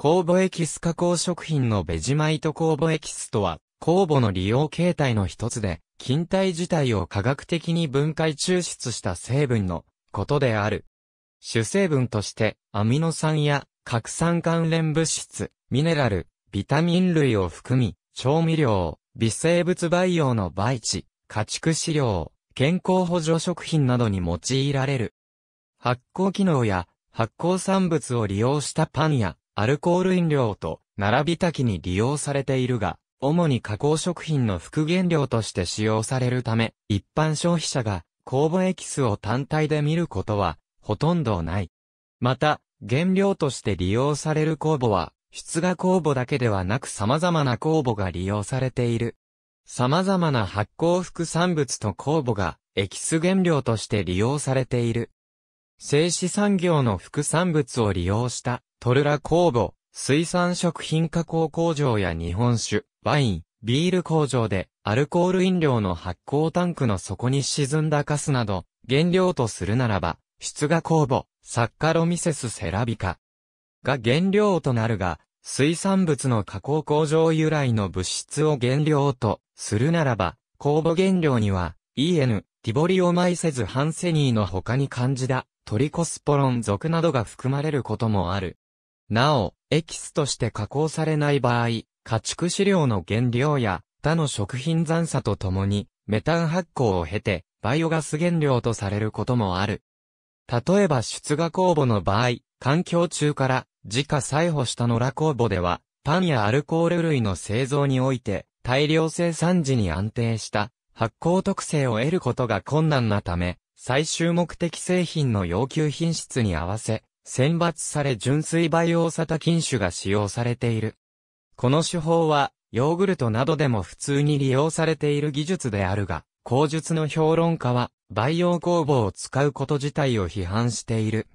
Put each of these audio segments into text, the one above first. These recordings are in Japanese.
酵母エキス加工食品のベジマイト酵母エキスとは、酵母の利用形態の一つで、菌体自体を科学的に分解抽出した成分のことである。主成分として、アミノ酸や核酸関連物質、ミネラル、ビタミン類を含み、調味料、微生物培養の培地、家畜飼料、健康補助食品などに用いられる。発酵機能や発酵産物を利用したパンやアルコール飲料と並び炊きに利用されているが、主に加工食品の副原料として使用されるため、一般消費者が酵母エキスを単体で見ることはほとんどない。また、原料として利用される酵母は、出芽酵母だけではなく様々な酵母が利用されている。様々な発酵副産物と酵母がエキス原料として利用されている。製紙産業の副産物を利用したトルラ工房、水産食品加工工場や日本酒、ワイン、ビール工場でアルコール飲料の発酵タンクの底に沈んだカスなど原料とするならば、出荷酵母、サッカロミセスセラビカが原料となるが、水産物の加工工場由来の物質を原料とするならば、酵母原料には EN、ティボリオマイセズハンセニーの他に漢字だ、トリコスポロン属などが含まれることもある。なお、エキスとして加工されない場合、家畜飼料の原料や他の食品残差とともに、メタン発酵を経て、バイオガス原料とされることもある。例えば出芽酵母の場合、環境中から自家採捕した野良酵母では、パンやアルコール類の製造において、大量生産時に安定した発酵特性を得ることが困難なため、最終目的製品の要求品質に合わせ、選抜され純粋培養サタ菌種が使用されている。この手法は、ヨーグルトなどでも普通に利用されている技術であるが、口述の評論家は、培養工房を使うこと自体を批判している。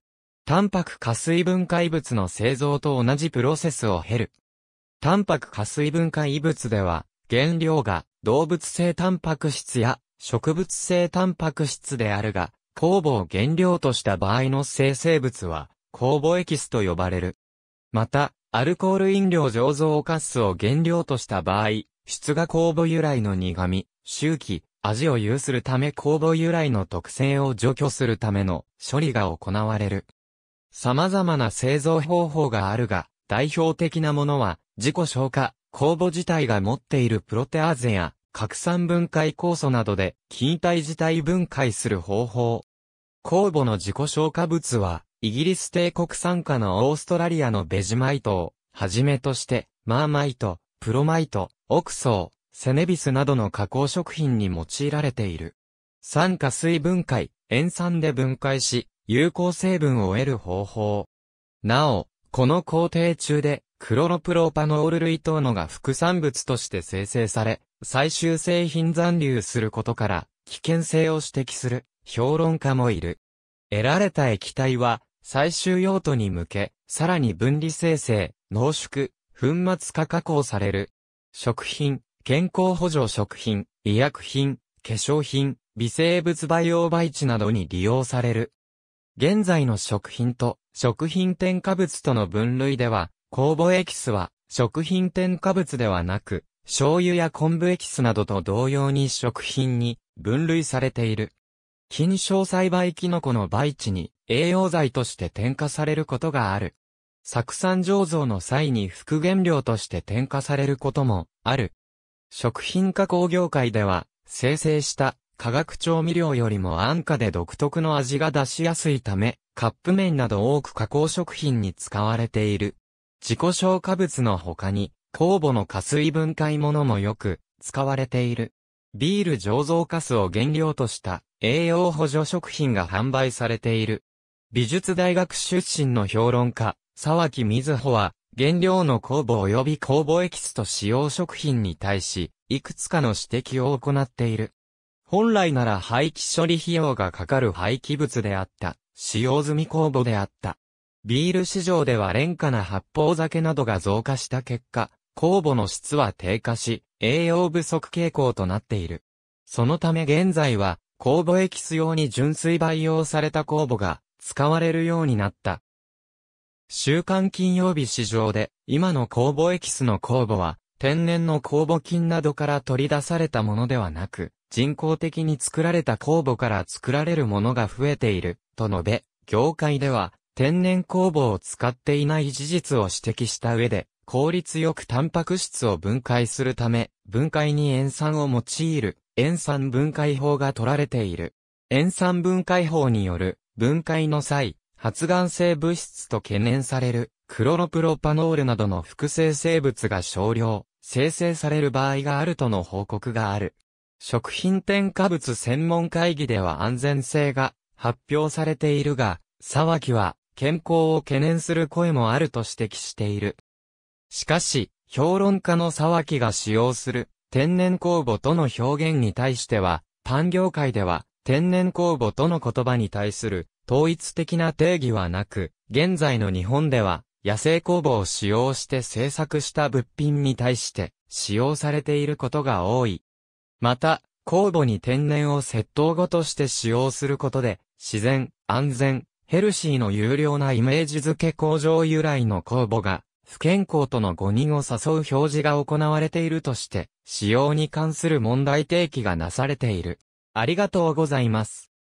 タンパク加水分解物の製造と同じプロセスを経る。タンパク加水分解物では、原料が動物性タンパク質や植物性タンパク質であるが、酵母を原料とした場合の生成物は、酵母エキスと呼ばれる。また、アルコール飲料醸造カスを原料とした場合、質が酵母由来の苦味、周期、味を有するため酵母由来の特性を除去するための処理が行われる。様々な製造方法があるが、代表的なものは、自己消化、酵母自体が持っているプロテアーゼや、核酸分解酵素などで菌体自体分解する方法。酵母の自己消化物は、イギリス帝国産化のオーストラリアのベジマイトを、はじめとして、マーマイト、プロマイト、オクソー、セネビスなどの加工食品に用いられている。酸化水分解、塩酸で分解し、有効成分を得る方法。なお、この工程中で、クロロプロパノール類等のが副産物として生成され、最終製品残留することから、危険性を指摘する評論家もいる。得られた液体は、最終用途に向け、さらに分離生成、濃縮、粉末化加工される。食品、健康補助食品、医薬品、化粧品、微生物培養培地などに利用される。現在の食品と食品添加物との分類では、酵母エキスは、食品添加物ではなく、醤油や昆布エキスなどと同様に食品に分類されている。菌床栽培キノコの培地に栄養剤として添加されることがある。酢酸醸造の際に副原料として添加されることもある。食品加工業界では、生成した化学調味料よりも安価で独特の味が出しやすいため、カップ麺など多く加工食品に使われている。自己消化物の他に、酵母の加水分解物もよく使われている。ビール醸造カスを原料とした栄養補助食品が販売されている。美術大学出身の評論家、沢木瑞穂は、原料の酵母及び酵母エキスと使用食品に対し、いくつかの指摘を行っている。本来なら廃棄処理費用がかかる廃棄物であった、使用済み酵母であった。ビール市場では廉価な発泡酒などが増加した結果、酵母の質は低下し、栄養不足傾向となっている。そのため現在は、酵母エキス用に純粋培養された酵母が使われるようになった。週刊金曜日市場で、今の酵母エキスの酵母は、天然の酵母菌などから取り出されたものではなく、人工的に作られた酵母から作られるものが増えている、と述べ、業界では、天然酵母を使っていない事実を指摘した上で、効率よくタンパク質を分解するため、分解に塩酸を用いる、塩酸分解法が取られている。塩酸分解法による、分解の際、発がん性物質と懸念される、クロロプロパノールなどの複製生物が少量、生成される場合があるとの報告がある。食品添加物専門会議では安全性が発表されているが、沢木は健康を懸念する声もあると指摘している。しかし、評論家の沢木が使用する天然酵母との表現に対しては、パン業界では天然酵母との言葉に対する統一的な定義はなく、現在の日本では野生酵母を使用して制作した物品に対して使用されていることが多い。また、酵母に天然を窃盗語として使用することで、自然、安全、ヘルシーの有料なイメージ付け工場由来の公募が、不健康との誤認を誘う表示が行われているとして、使用に関する問題提起がなされている。ありがとうございます。